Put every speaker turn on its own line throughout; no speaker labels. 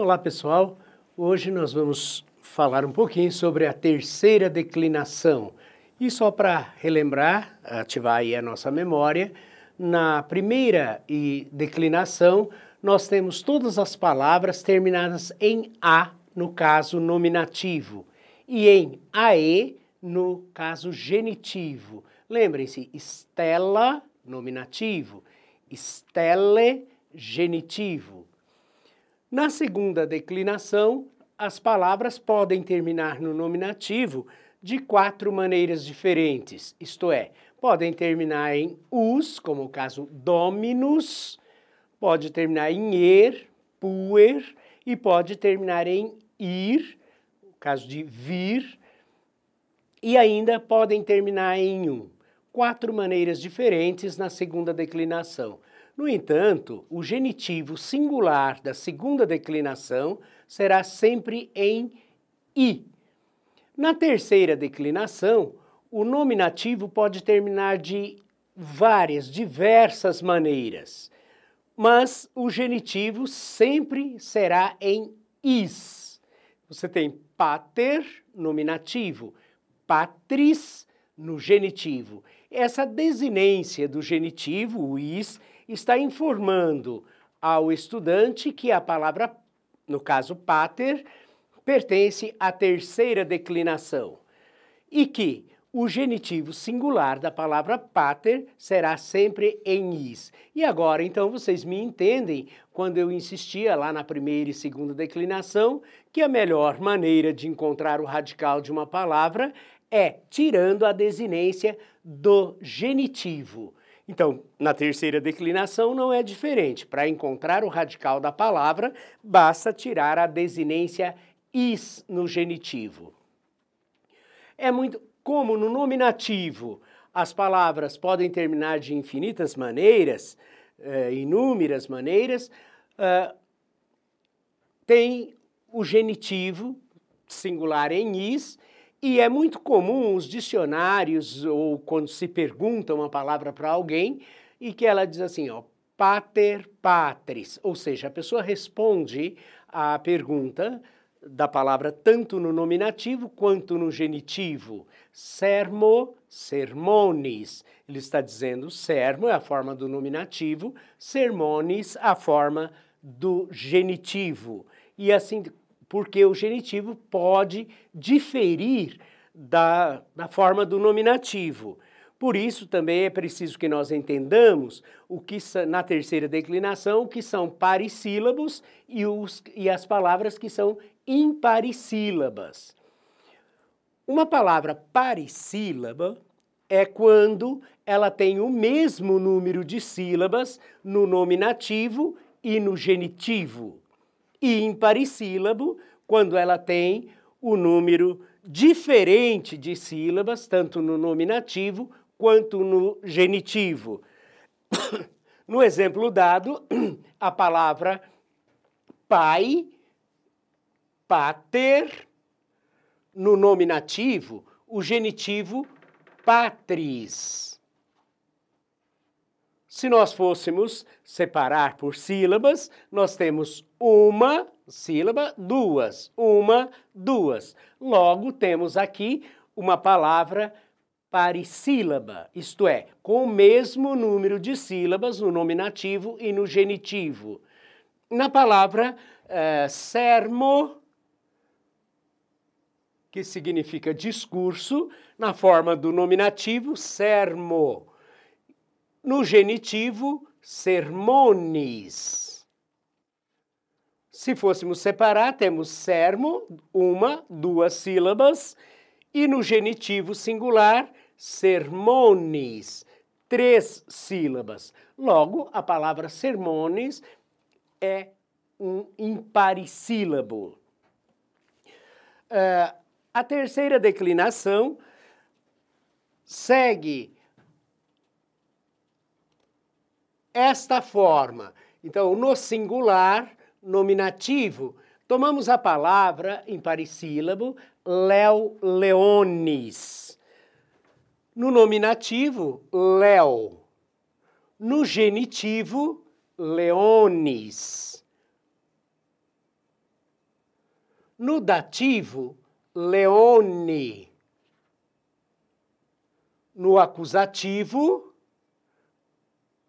Olá, pessoal. Hoje nós vamos falar um pouquinho sobre a terceira declinação. E só para relembrar, ativar aí a nossa memória, na primeira declinação nós temos todas as palavras terminadas em a no caso nominativo e em ae no caso genitivo. Lembrem-se, Estela nominativo, Stelle genitivo. Na segunda declinação, as palavras podem terminar no nominativo de quatro maneiras diferentes, isto é, podem terminar em us, como o caso dominus, pode terminar em er, puer, e pode terminar em ir, o caso de vir, e ainda podem terminar em um. Quatro maneiras diferentes na segunda declinação. No entanto, o genitivo singular da segunda declinação será sempre em i. Na terceira declinação, o nominativo pode terminar de várias, diversas maneiras, mas o genitivo sempre será em is. Você tem pater, nominativo, patris, no genitivo. Essa desinência do genitivo, o is, está informando ao estudante que a palavra, no caso pater, pertence à terceira declinação e que o genitivo singular da palavra pater será sempre em is. E agora, então, vocês me entendem quando eu insistia lá na primeira e segunda declinação que a melhor maneira de encontrar o radical de uma palavra é tirando a desinência do genitivo. Então, na terceira declinação não é diferente. Para encontrar o radical da palavra, basta tirar a desinência is no genitivo. É muito como no nominativo as palavras podem terminar de infinitas maneiras, é, inúmeras maneiras, é, tem o genitivo singular em is e é muito comum os dicionários, ou quando se pergunta uma palavra para alguém, e que ela diz assim, ó, pater patris, ou seja, a pessoa responde à pergunta da palavra tanto no nominativo quanto no genitivo. Sermo, sermones. Ele está dizendo sermo é a forma do nominativo, sermones a forma do genitivo. E assim porque o genitivo pode diferir da, da forma do nominativo. Por isso também é preciso que nós entendamos o que na terceira declinação o que são parissílabos e, os, e as palavras que são imparissílabas. Uma palavra parissílaba é quando ela tem o mesmo número de sílabas no nominativo e no genitivo e imparissílabo, quando ela tem o número diferente de sílabas, tanto no nominativo quanto no genitivo. No exemplo dado, a palavra pai, pater, no nominativo, o genitivo patris. Se nós fôssemos separar por sílabas, nós temos uma sílaba, duas, uma, duas. Logo, temos aqui uma palavra parissílaba, isto é, com o mesmo número de sílabas no nominativo e no genitivo. Na palavra eh, sermo, que significa discurso, na forma do nominativo, sermo no genitivo, sermones. Se fôssemos separar, temos sermo, uma, duas sílabas, e no genitivo singular, sermones, três sílabas. Logo, a palavra sermones é um imparissílabo. Uh, ah, a terceira declinação segue esta forma. Então, no singular, nominativo, tomamos a palavra em parissílabo Léo Leones. No nominativo, Léo. No genitivo, Leones. No dativo, Leone. No acusativo,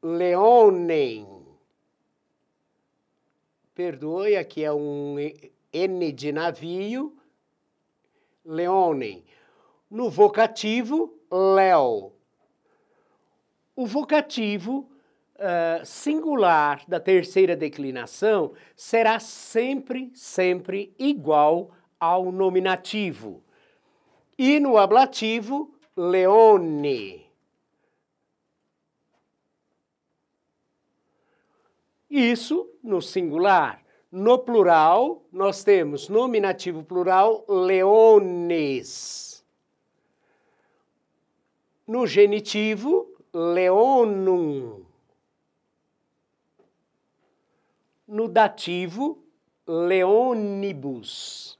Leonem. Perdoe, aqui é um N de navio. Leonem. No vocativo, Léo. O vocativo uh, singular da terceira declinação será sempre, sempre igual ao nominativo. E no ablativo, leone. Isso no singular. No plural, nós temos nominativo plural leones. No genitivo, leonum. No dativo, leonibus.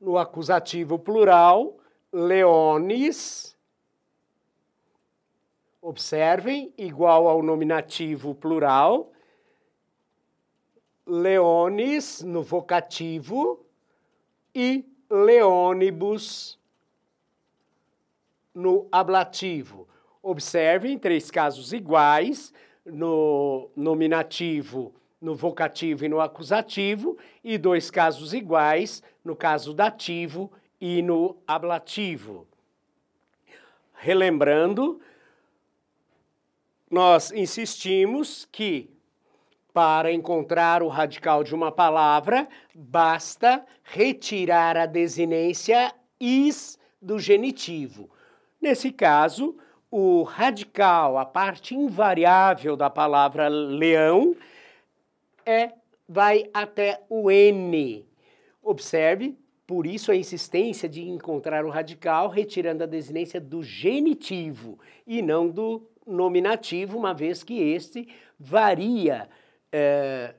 No acusativo plural, leones Observem, igual ao nominativo plural, leones no vocativo e leônibus no ablativo. Observem três casos iguais no nominativo, no vocativo e no acusativo, e dois casos iguais no caso dativo e no ablativo. Relembrando, nós insistimos que para encontrar o radical de uma palavra, basta retirar a desinência is do genitivo. Nesse caso, o radical, a parte invariável da palavra leão, é vai até o n. Observe, por isso a insistência de encontrar o radical retirando a desinência do genitivo e não do nominativo, uma vez que este varia. É,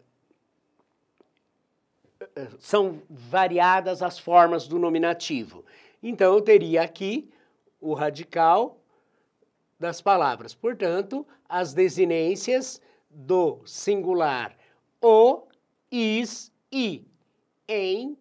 são variadas as formas do nominativo. Então, eu teria aqui o radical das palavras. Portanto, as desinências do singular o, is, i, em,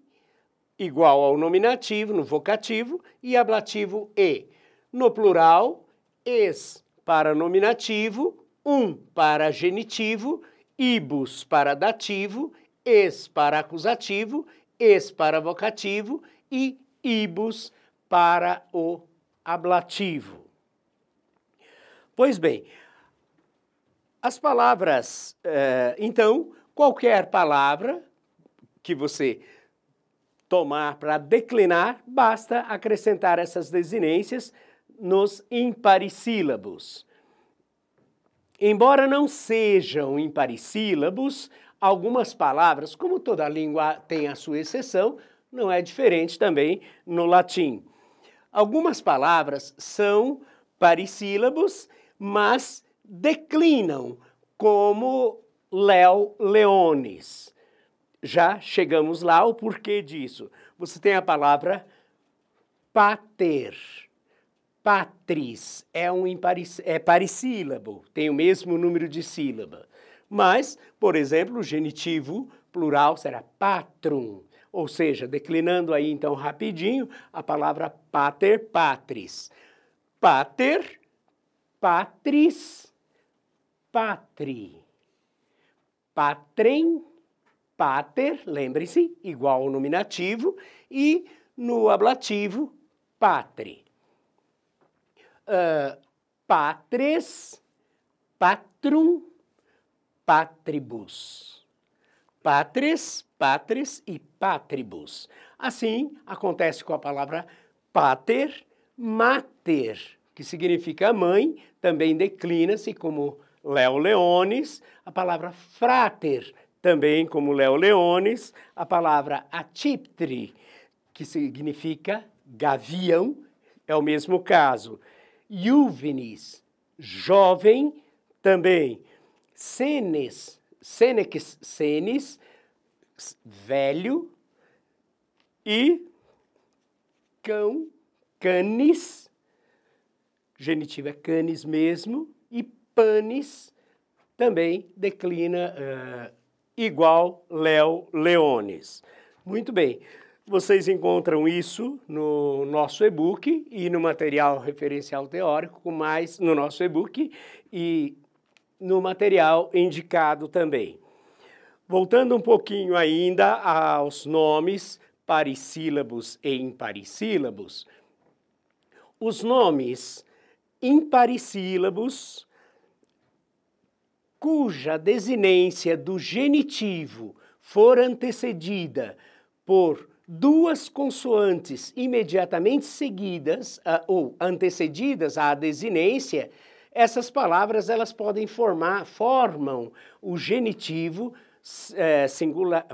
igual ao nominativo, no vocativo, e ablativo e. No plural, es, para nominativo, um para genitivo, ibus para dativo, es para acusativo, es para vocativo e ibus para o ablativo. Pois bem, as palavras, eh, então, qualquer palavra que você tomar para declinar, basta acrescentar essas desinências nos imparissílabos. Embora não sejam imparissílabos, algumas palavras, como toda língua tem a sua exceção, não é diferente também no latim. Algumas palavras são parissílabos, mas declinam, como Léo Leones. Já chegamos lá, o porquê disso? Você tem a palavra pater Patris é um é parissílabo, tem o mesmo número de sílaba. Mas, por exemplo, o genitivo plural será patrum. Ou seja, declinando aí então rapidinho, a palavra pater, patris. Pater, patris, patri. Patrem, pater, lembre-se, igual ao nominativo, e no ablativo, patri uh, patres, patrum, patribus. Patres, patres e patribus. Assim acontece com a palavra pater, mater, que significa mãe, também declina-se como Léo Leones, a palavra frater, também como Léo Leones, a palavra atiptri, que significa gavião, é o mesmo caso. Juvenis, jovem também. Senes, Senex, Senes, velho. E cão, canis, genitivo é canis mesmo, e panis também declina uh, igual Léo Leones. Muito bem. Vocês encontram isso no nosso e-book e no material referencial teórico, mas no nosso e-book e no material indicado também. Voltando um pouquinho ainda aos nomes parissílabos e imparissílabos, os nomes imparissílabos cuja desinência do genitivo for antecedida por duas consoantes imediatamente seguidas uh, ou antecedidas à desinência, essas palavras elas podem formar, formam o genitivo é, singular,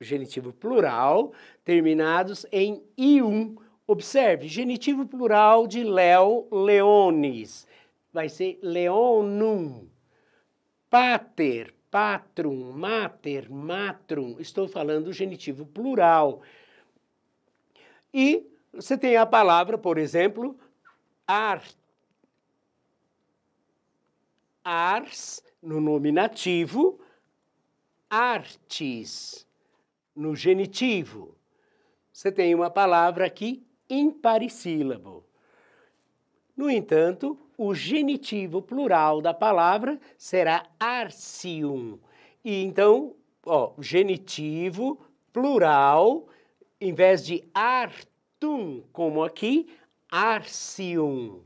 genitivo plural, terminados em ium. Observe, genitivo plural de Léo, leones, vai ser leonum. Pater, patrum, mater, matrum, estou falando genitivo plural. E você tem a palavra, por exemplo, ar. Ars, no nominativo, artes, no genitivo. Você tem uma palavra aqui imparissílabo. No entanto, o genitivo plural da palavra será arcium. E então, ó, genitivo plural em vez de Artum, como aqui, Arcium.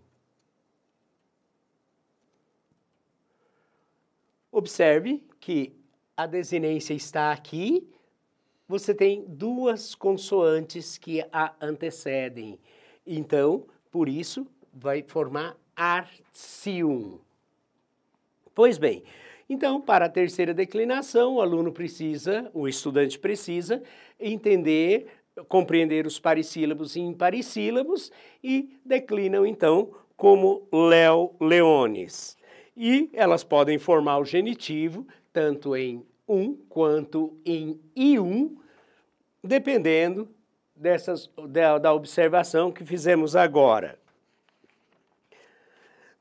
Observe que a desinência está aqui, você tem duas consoantes que a antecedem. Então, por isso, vai formar Arcium. Pois bem, então, para a terceira declinação, o aluno precisa, o estudante precisa, entender compreender os parissílabos e imparissílabos e declinam então como leo leones. E elas podem formar o genitivo tanto em um quanto em i um dependendo dessas, da, da observação que fizemos agora.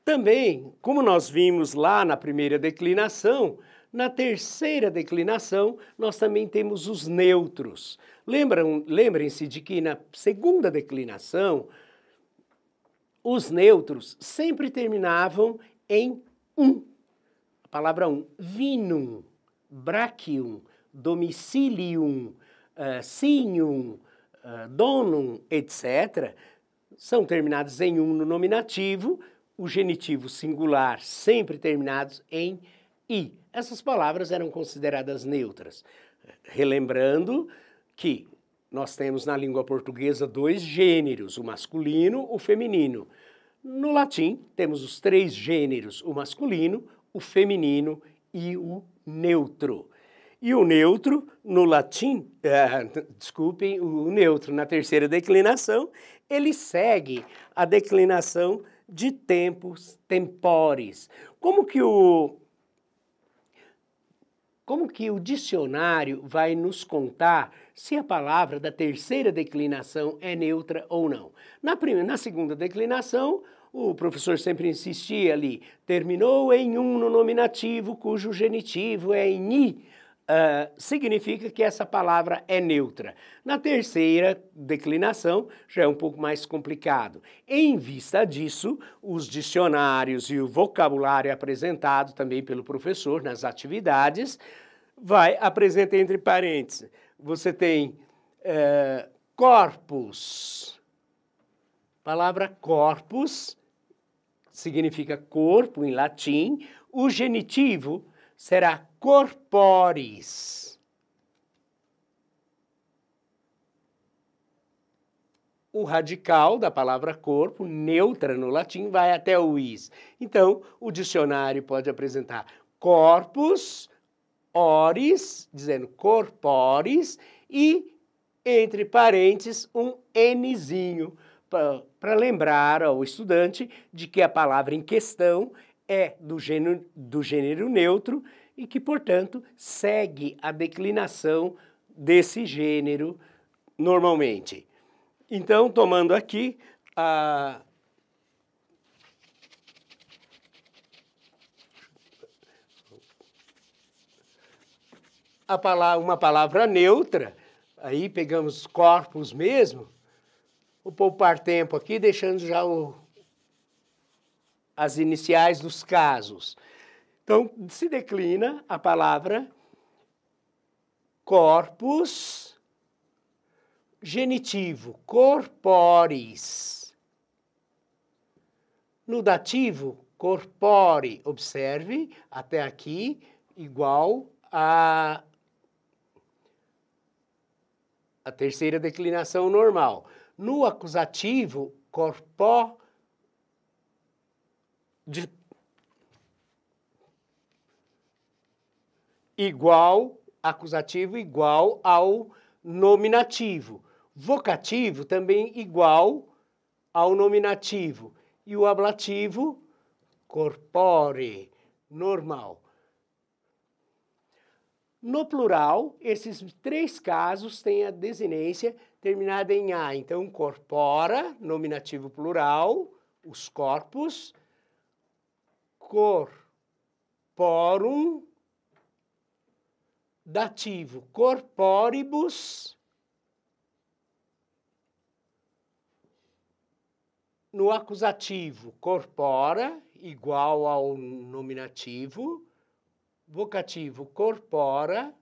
Também, como nós vimos lá na primeira declinação, na terceira declinação, nós também temos os neutros. lembrem-se de que na segunda declinação, os neutros sempre terminavam em um. A palavra um. Vinum, brachium, domicilium, uh, uh, donum, etc. São terminados em um no nominativo, o genitivo singular sempre terminados em i. Essas palavras eram consideradas neutras. Relembrando que nós temos na língua portuguesa dois gêneros, o masculino e o feminino. No latim, temos os três gêneros, o masculino, o feminino e o neutro. E o neutro, no latim, uh, desculpem, o neutro na terceira declinação, ele segue a declinação de tempos, tempores. Como que o como que o dicionário vai nos contar se a palavra da terceira declinação é neutra ou não? Na, primeira, na segunda declinação, o professor sempre insistia ali, terminou em um no nominativo cujo genitivo é em i uh, significa que essa palavra é neutra. Na terceira declinação, já é um pouco mais complicado. Em vista disso, os dicionários e o vocabulário apresentado também pelo professor nas atividades vai apresentar entre parênteses. Você tem uh, corpus. Palavra corpus significa corpo em latim. O genitivo será corpores, O radical da palavra corpo, neutra no latim, vai até o is. Então, o dicionário pode apresentar corpus, oris, dizendo corpores e entre parênteses um nzinho, para lembrar ao estudante de que a palavra em questão é do gênero, do gênero neutro e que, portanto, segue a declinação desse gênero normalmente. Então, tomando aqui a a palavra, uma palavra neutra, aí pegamos corpos mesmo, vou poupar tempo aqui, deixando já o, as iniciais dos casos. Então, se declina a palavra corpus genitivo, corpores. No dativo, corpore, observe, até aqui, igual a, a terceira declinação normal. No acusativo, corpó, de igual, acusativo igual ao nominativo. Vocativo também igual ao nominativo. E o ablativo, corpore, normal. No plural, esses três casos têm a desinência terminada em A. Então, corpora, nominativo plural, os corpos, corporum, dativo corporibus no acusativo corpora igual ao nominativo vocativo corpora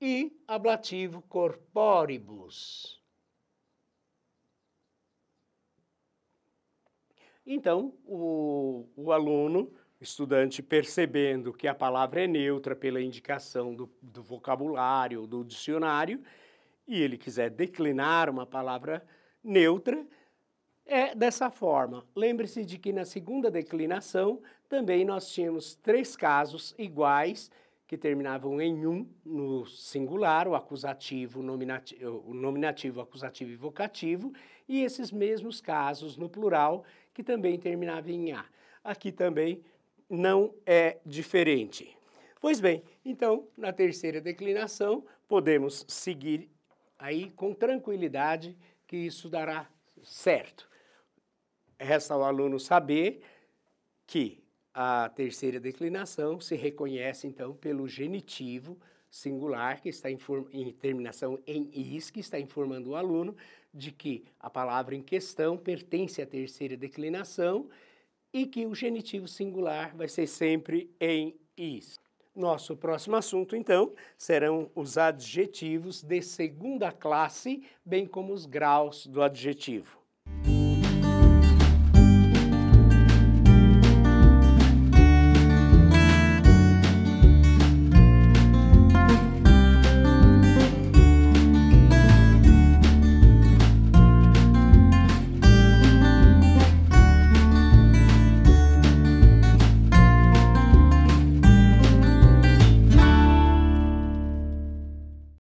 e ablativo corporibus. Então, o, o aluno estudante percebendo que a palavra é neutra pela indicação do, do vocabulário, do dicionário, e ele quiser declinar uma palavra neutra, é dessa forma. Lembre-se de que na segunda declinação também nós tínhamos três casos iguais que terminavam em um no singular, o acusativo, nominativo, o nominativo, acusativo e vocativo, e esses mesmos casos no plural que também terminavam em a. Aqui também não é diferente. Pois bem, então, na terceira declinação, podemos seguir aí com tranquilidade que isso dará certo. Resta ao aluno saber que a terceira declinação se reconhece, então, pelo genitivo singular, que está em, em terminação em is, que está informando o aluno de que a palavra em questão pertence à terceira declinação e que o genitivo singular vai ser sempre em is. Nosso próximo assunto, então, serão os adjetivos de segunda classe, bem como os graus do adjetivo.